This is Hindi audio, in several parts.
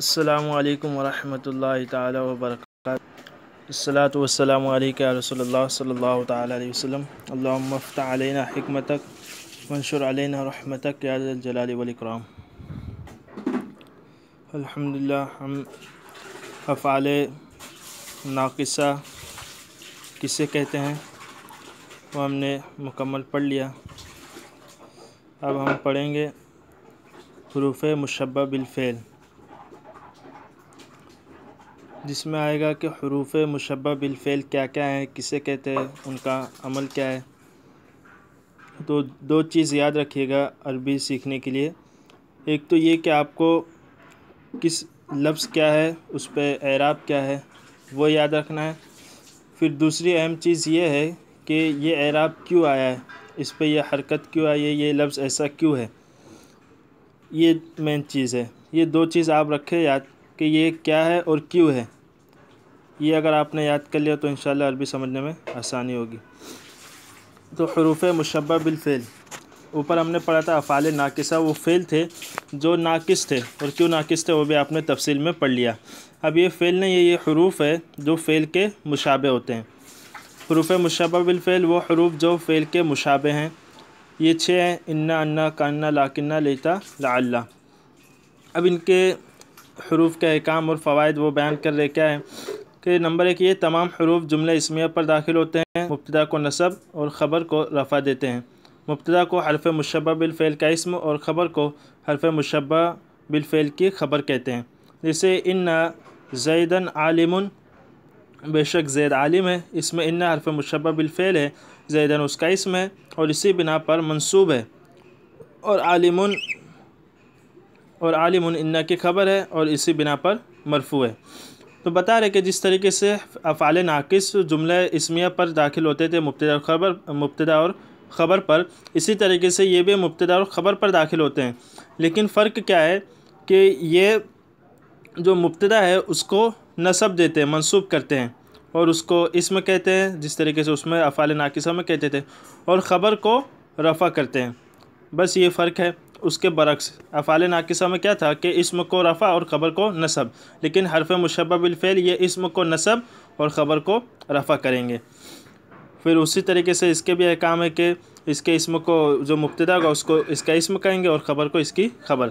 अल्लाम वरहमल वर्क वसलातलम सल्ला तसलम अल्लाफ़्तना हमतक मंशर रहमतक याजलाल अल्हम्दुलिल्लाह हम अफ़ाल नाकिसा किसे कहते हैं वो हमने मुकम्मल पढ़ लिया अब हम पढ़ेंगे हरूफ मुशबा बिलफ़ेल जिसमें आएगा कि हरूफ मुशबा बिलफ़ेल क्या क्या हैं किसे कहते हैं उनका अमल क्या है तो दो चीज़ याद रखिएगा अरबी सीखने के लिए एक तो ये कि आपको किस लफ्ज़ क्या है उस पर एराब क्या है वो याद रखना है फिर दूसरी अहम चीज़ ये है कि ये एराब क्यों आया है इस पर यह हरकत क्यों आई है ये लफ्ज़ ऐसा क्यों है ये मेन चीज़ है ये दो चीज़ आप रखें याद कि ये क्या है और क्यों है ये अगर आपने याद कर लिया तो इन अरबी समझने में आसानी होगी तो हरूफ मुशबा बिलफ़ेल ऊपर हमने पढ़ा था अफ़ाल नाकिसा वो फ़ेल थे जो नाकस थे और क्यों नाकस थे वो भी आपने तफसील में पढ़ लिया अब ये फ़ेल नहीं है ये हरूफ है जो फ़ेल के मुशाबे होते हैं हरूफ मुशबा बिलफ़ेल वो हरूफ जो फ़ेल के मुशाबे हैं ये छः हैं इन्ना अन्ना कान्ना लाकन्ना लेता ला अब इनके हरूफ का अहकाम और फ़वाद वो बयान कर रहे क्या है कि नंबर एक ये तमाम हरूफ जुमले इसमिया पर दाखिल होते हैं मुबतदा को नसब और ख़बर को रफ़ा देते हैं मुबतदा को हरफ मुशबा बिलफ़ेल का इसम और ख़बर को हरफ मुशबा बिलफ़ेल की ख़बर कहते हैं जैसे इन जैदन आलिमन बेशक जैद आलिम है इसमें इन्ना हरफ मुशबा बिलफ़ेल है जैदन उसका इसम है और इसी बिना पर मनसूब है और आलिमन और आलिम इन्ना की खबर है और इसी बिना पर मरफू है तो बता रहे कि जिस तरीके से अफ़ाल नाकिस जुमले इसमिया पर दाखिल होते थे मुबतदा खबर मुबतदा और ख़बर पर इसी तरीके से ये भी मुबतदा और ख़बर पर दाखिल होते हैं लेकिन फ़र्क क्या है कि ये जो मुबतदा है उसको नसब देते हैं मनसूब करते हैं और उसको इसमें कहते हैं जिस तरीके से उसमें अफ़ाल नाकिसा में कहते थे और ख़बर को रफ़ा करते हैं बस ये फ़र्क है उसके बरक्स अफ़ाल नाकिसा में क्या था कि इसम को रफ़ा और ख़बर को नसब लेकिन हरफ मुशबा बिलफ़ैल ये इसम को नसब और ख़बर को रफ़ा करेंगे फिर उसी तरीके से इसके भी अहकाम है कि इसके इसम को जो मुबतदा होगा उसको इसका इसम कहेंगे और ख़बर को इसकी खबर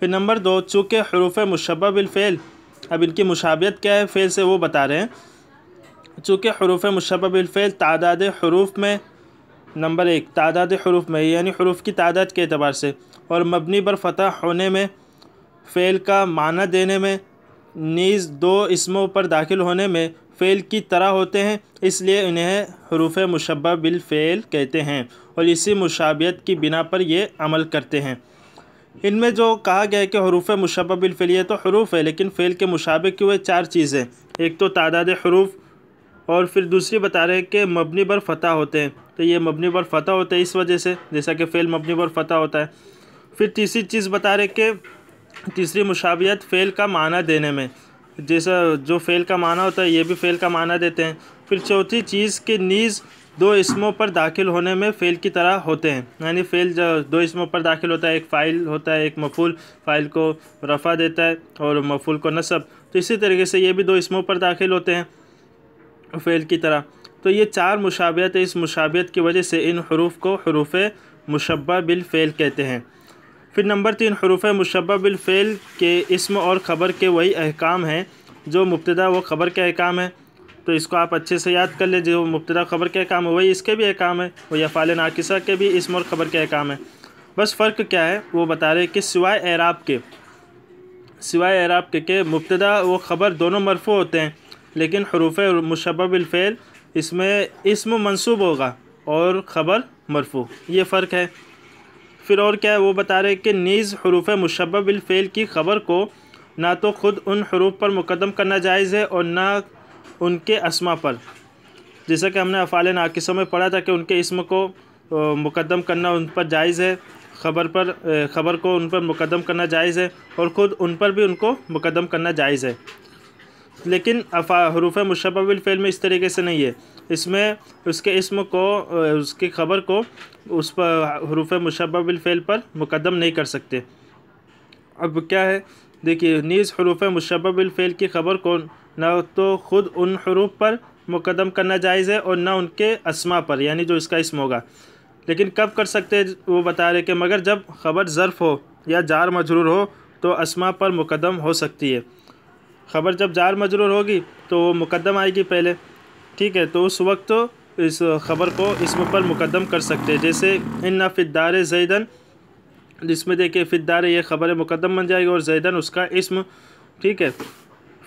फिर नंबर दो चूँकि हरूफ मुशबिलफ़ेल अब इनकी मुशाबियत क्या है फ़ेल से वो बता रहे हैं चूँकि हरूफ मुशबा तादाद हरूफ में नंबर एक तादाद हरूफ में यानी हरूफ की तादाद के अतबार से और मबनी पर फ़तह होने में फ़ेल का माना देने में नीज़ दो इसमों पर दाखिल होने में फ़ेल की तरह होते हैं इसलिए इन्हें हरूफ मुशबा बिल फ़ेल कहते हैं और इसी मुशाबियत की बिना पर ये अमल करते हैं इनमें जो कहा गया है कि हरूफ मुशबा बिल फ़ेल ये तो हरूफ है लेकिन फ़ेल के मुशाबे की हुए चार चीज़ें एक तो तादाद हरूफ और फिर दूसरी बता रहे हैं कि मबनी पर फ़तह होते हैं तो ये मबनी पर फ़तह होते हैं इस वजह से जैसा कि फ़ेल मबनी पर फ़तह होता है फिर तीसरी चीज़ बता रहे कि तीसरी मुशाबियत फ़ेल का माना देने में जैसा जो फ़ेल का माना होता है ये भी फ़ेल का माना देते हैं फिर चौथी चीज़ के नीज़ दो इसमों पर दाखिल होने में फ़ेल की तरह होते हैं यानी फ़ेल दो इसमों पर दाखिल होता है एक फ़ाइल होता है एक मफूल फ़ाइल को रफ़ा देता है और मफूल को नसब तो इसी तरीके से ये भी दो इसमों पर दाखिल होते हैं फ़ेल की तरह तो ये चार मुशाबियत है इस मुशाबियत की वजह से इन हरूफ को हरूफ मुशबा बिल फ़ेल कहते हैं फिर नंबर तीन हरूफ मुशबा बिलफ़ेल के इसम और ख़बर के वही अहकाम हैं जो मुबतदा व ख़बर के अहकाम हैं तो इसको आप अच्छे से याद कर लें जो मुबतदा ख़बर के अहकाम है वही इसके भी अहकाम है वही अफ़ाल नाकिसा के भी इसम और ख़बर के अहकाम है बस फ़र्क क्या है वो बता रहे कि सिवाय एराब के सिवाय एराब के के मुबतदा व ख़बर दोनों मरफू होते हैं लेकिन हरूफ मुशबा इसमें इसम मनसूब होगा और ख़बर मरफू ये फ़र्क है फिर और क्या है वो बता रहे कि नीज़ हरूफ मुशबिलफेल की ख़बर को ना तो ख़ुद उन हरूफ पर मुकदम करना जायज़ है और ना उनके असमा पर जैसा कि हमने अफ़ाल नाकिसों में पढ़ा था कि उनके इसम को मुकदम करना उन पर जायज़ है ख़बर पर ख़बर को उन पर मुकदम करना जायज़ है और ख़ुद उन पर भी उनको मुकदम करना जायज़ है लेकिन हरूफ मुशबिल में इस तरीके से नहीं है इसमें उसके इसम को उसकी ख़बर को उस पर हरूफ मुशबिल पर मुकदम नहीं कर सकते अब क्या है देखिए नीज़ हरूफ मुशबिल की ख़बर को न तो ख़ुद उन हरूफ पर मुकदम करना जायज़ है और न उनके असमा पर यानी जो इसका इसम होगा लेकिन कब कर सकते वो बता रहे कि मगर जब ख़बर ज़र्फ़ हो या जार मजरूर हो तो असमा पर मुकदम हो सकती है ख़बर जब जार मजरूर होगी तो वो मुकदम आएगी पहले ठीक है तो उस वक्त तो इस ख़बर को इसम पर मुकदम कर सकते हैं जैसे इन्ना फ़िदार जैदन जिसमें देखिए फ़िदार ये ख़बर मुकदम बन जाएगी और जैदन उसका इसम ठीक है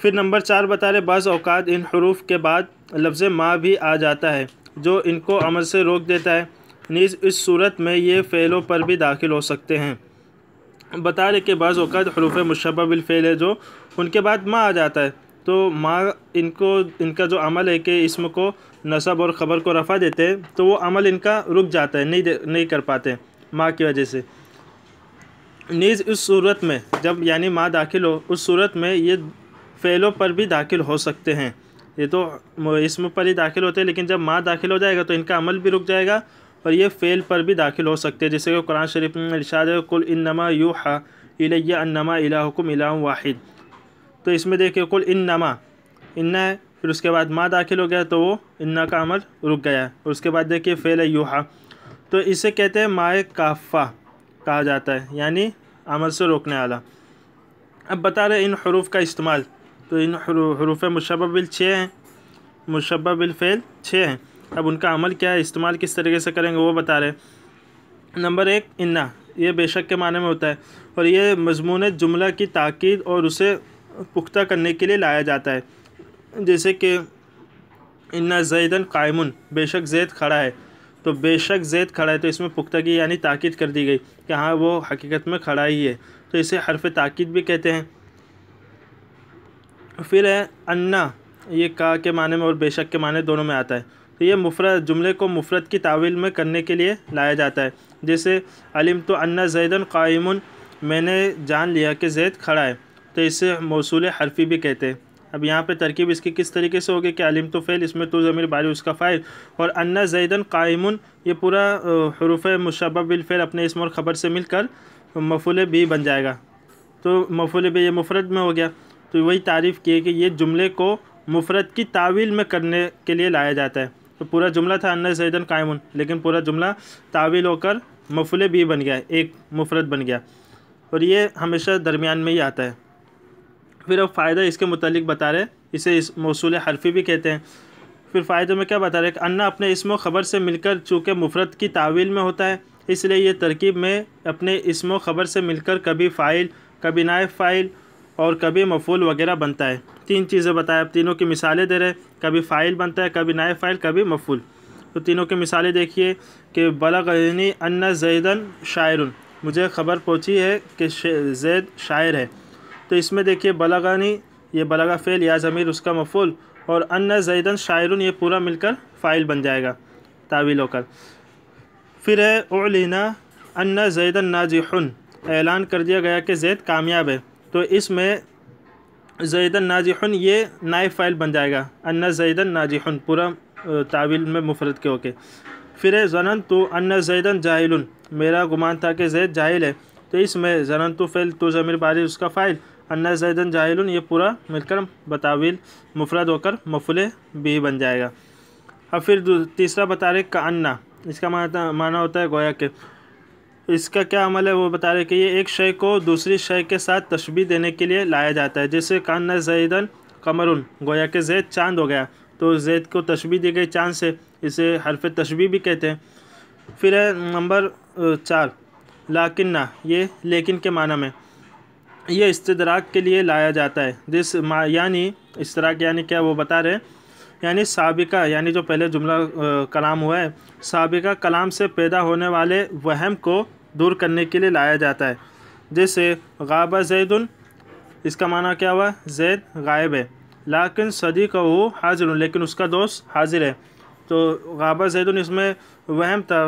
फिर नंबर चार बता रहे बाज़ अवकात इन हरूफ के बाद लफ्ज़ माँ भी आ जाता है जो इनको अमल से रोक देता है नीज़ इस सूरत में ये फ़ैलों पर भी दाखिल हो सकते हैं बता रहे कि बाज़ अवत हरूफ मुशबबिलफ़ेल है जो उनके बाद माँ आ जाता है तो माँ इनको इनका जो अमल है कि इसम को नसब और ख़बर को रफ़ा देते हैं तो वो अमल इनका रुक जाता है नहीं नहीं कर पाते माँ की वजह से नीज़ उस सूरत में जब यानी माँ दाखिल हो उस सूरत में ये फ़ैलों पर भी दाखिल हो सकते हैं ये तो इसम पर ही दाखिल होते हैं लेकिन जब माँ दाखिल हो जाएगा तो इनका अमल भी रुक जाएगा और ये फ़ेल पर भी दाखिल हो सकते हैं जैसे कि कुरान शरीफ में इरशाद कुल कुल इनमा यू हा इलैया इलाकुम इलाम वाहिद तो इसमें देखिए कुल इन माँ इन्ना है फिर उसके बाद माँ दाखिल हो गया तो वो इन्ना का अमल रुक गया और उसके बाद देखिए फेल यूहा तो इसे कहते हैं माए काफ़ा कहा जाता है यानी अमल से रोकने वाला अब बता रहे इन हरूफ का इस्तेमाल तो इन हरूफ मुशबिल बिल छः हैं मुशबा फ़ेल छः हैं अब उनका अमल क्या है इस्तेमाल किस तरीके से करेंगे वो बता रहे नंबर एक इन्ना ये बेशक के माने में होता है और ये मजमून जुमला की ताक़द और उसे पुख्ता करने के लिए लाया जाता है जैसे कि इन्ना जैदन कायमन बेशक जैद खड़ा है तो बेशक जैद खड़ा है तो इसमें पुख्ता की यानी ताक़द कर दी गई कि हाँ वो हकीकत में खड़ा ही है तो इसे हरफ ताक़द भी कहते हैं फिर है अन्ना ये का के माने में और बेशक के माने दोनों में आता है तो ये मुफरत जुमले को मुफरत की तावील में करने के लिए लाया जाता है जैसे अलिम तो अन्ना जैदन कायमन मैंने जान लिया कि जैद खड़ा है तो इसे मौसूल हरफी भी कहते हैं अब यहाँ पे तरकीब इसकी किस तरीके से होगी कि आलिम तो फ़ैल इसमें तो ज़मीर बारी उसका फ़ाइल और अन्ना जैदन कायमन ये पूरा हरूफ मुशबा बिलफ़ैल अपने इसम और ख़बर से मिलकर मफूल भी बन जाएगा तो मफूल भी ये मुफरत में हो गया तो वही तारीफ़ किए कि ये जुमले को मुफरत की तावील में करने के लिए लाया जाता है तो पूरा जुमला था अन्ना जैदन कायमन लेकिन पूरा जुमला तावील होकर मफूल भी बन गया एक मुफरत बन गया और ये हमेशा दरमियान में ही आता है फिर अब फ़ायदा इसके मतलब बता रहे इसे इस मौसूल हरफी भी कहते हैं फिर फ़ायदे में क्या बता रहे हैं अन्ना अपने इसम ख़बर से मिलकर चूँकि मुफरत की तावील में होता है इसलिए ये तरकीब में अपने इसम ख़बर से मिलकर कभी फ़ाइल कभी नायब फ़ाइल और कभी मफूल वगैरह बनता है तीन चीज़ें बताएं अब तीनों की मिसालें दे रहे हैं कभी फ़ाइल बनता है कभी नायब फ़ाइल कभी मफूल तो तीनों की मिसालें देखिए कि बलागनी अन्ना जैदन शायर मुझे खबर पहुँची है कि जैद शायर है तो इसमें देखिए बलागानी ये बलागा फ़ेल या ज़मीर उसका मफूल और अन्न जैदन शायरुन ये पूरा मिलकर फ़ाइल बन जाएगा तावील होकर फिर है ओलना अन्न जैदन नाजिहन ऐलान कर दिया गया कि जैद कामयाब है तो इसमें जैदन नाजिहन ये नायब फ़ाइल बन जाएगा अन्ना जैदन नाजिहन पूरा तावील में मुफरत के होके फिर है जनन तो अन्ना जैदन जाहिल मेरा गुमान था कि जैद जाहिल है तो इसमें जनन तो फ़ैल तो ज़मीर बारी उसका फ़ाइल अन्ना जैदन जाहिल ये पूरा मिलकर बतावील मुफरद होकर मफुल भी बन जाएगा अब फिर तीसरा बता रहे का अन्ना इसका माना माना होता है गोया के इसका क्या अमल है वो बता रहे कि ये एक शय को दूसरी शय के साथ तशबी देने के लिए लाया जाता है जैसे कान्ना जैदन कमरुन गोया के जैद चांद हो गया तो जैद को तशबी दी गई चांद से इसे हरफ तशबी भी कहते हैं फिर है नंबर चार लाकिन्ना ये लेकिन के माना में ये इस्तराक के लिए लाया जाता है जिस यानी के यानी क्या वो बता रहे हैं यानी सबका यानी जो पहले जुमला कलाम हुआ है सबका कलाम से पैदा होने वाले वहम को दूर करने के लिए लाया जाता है जैसे गाबा जैदन इसका माना क्या हुआ जैद गायब है लाकिन का वो हाजिर लेकिन उसका दोस्त हाजिर है तो गाबा जैदन इसमें वहम था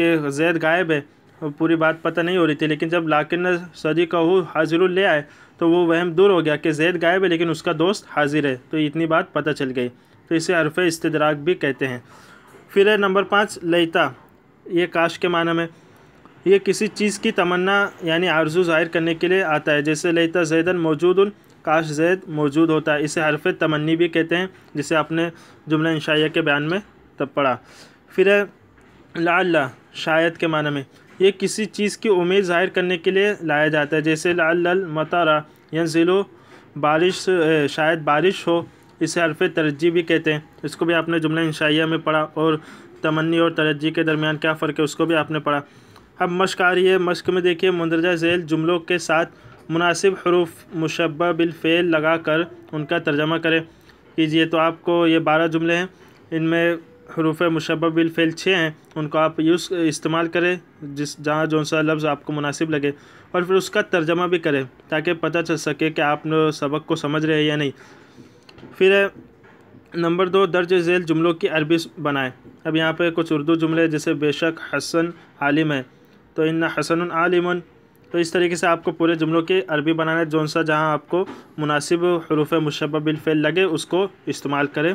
कि जैद गायब है पूरी बात पता नहीं हो रही थी लेकिन जब लाकिन ने सदी कहू हाजिर ले आए तो वो वहम दूर हो गया कि जैद गायब है लेकिन उसका दोस्त हाजिर है तो इतनी बात पता चल गई तो इसे हरफ इस्तराक भी कहते हैं फिर है नंबर पाँच लयता ये काश के माना में ये किसी चीज़ की तमन्ना यानी आरजू ज़ाहिर करने के लिए आता है जैसे लयता जैदन मौजूद काश जैद मौजूद होता है इसे हरफ तमन्नी भी कहते हैं जिसे आपने जुमला इंशाइया के बयान में तब पढ़ा फिर है लाला शायद के माना में ये किसी चीज़ की उम्मीद जाहिर करने के लिए लाया जाता है जैसे लाल लल मतारा या ज़िलो बारिश शायद बारिश हो इसे हरफ तरजीह भी कहते हैं इसको भी आपने जुमला इंशाइया में पढ़ा और तमन्नी और तरजीह के दरमियान क्या फ़र्क है उसको भी आपने पढ़ा अब मश्क आ रही है मश्क में देखिए मंदरजा झेल जुमलों के साथ मुनासिब हरूफ मुशबा बिलफ़ेल लगा कर उनका तर्जमा करें कीजिए तो आपको ये बारह जुमले हैं इनमें हरूफ मुशबिलफ़ेल छः हैं उनको आप यूज़ इस्तेमाल करें जिस जहाँ जो सा लफ्ज़ आपको मुनासिब लगे और फिर उसका तर्जमा भी करें ताकि पता चल सके कि आप सबक को समझ रहे हैं या नहीं फिर नंबर दो दर्ज झेल जुमलों की अरबी बनाएं अब यहाँ पर कुछ उर्दू जुमले जैसे बेशक हसन आलिम है तो इन हसन आलिम तो इस तरीके से आपको पूरे जुमलों की अरबी बनाना है जौन सा जहाँ आपको मुनासिब हरूफ मुशबिलफ़ेल लगे उसको इस्तेमाल करें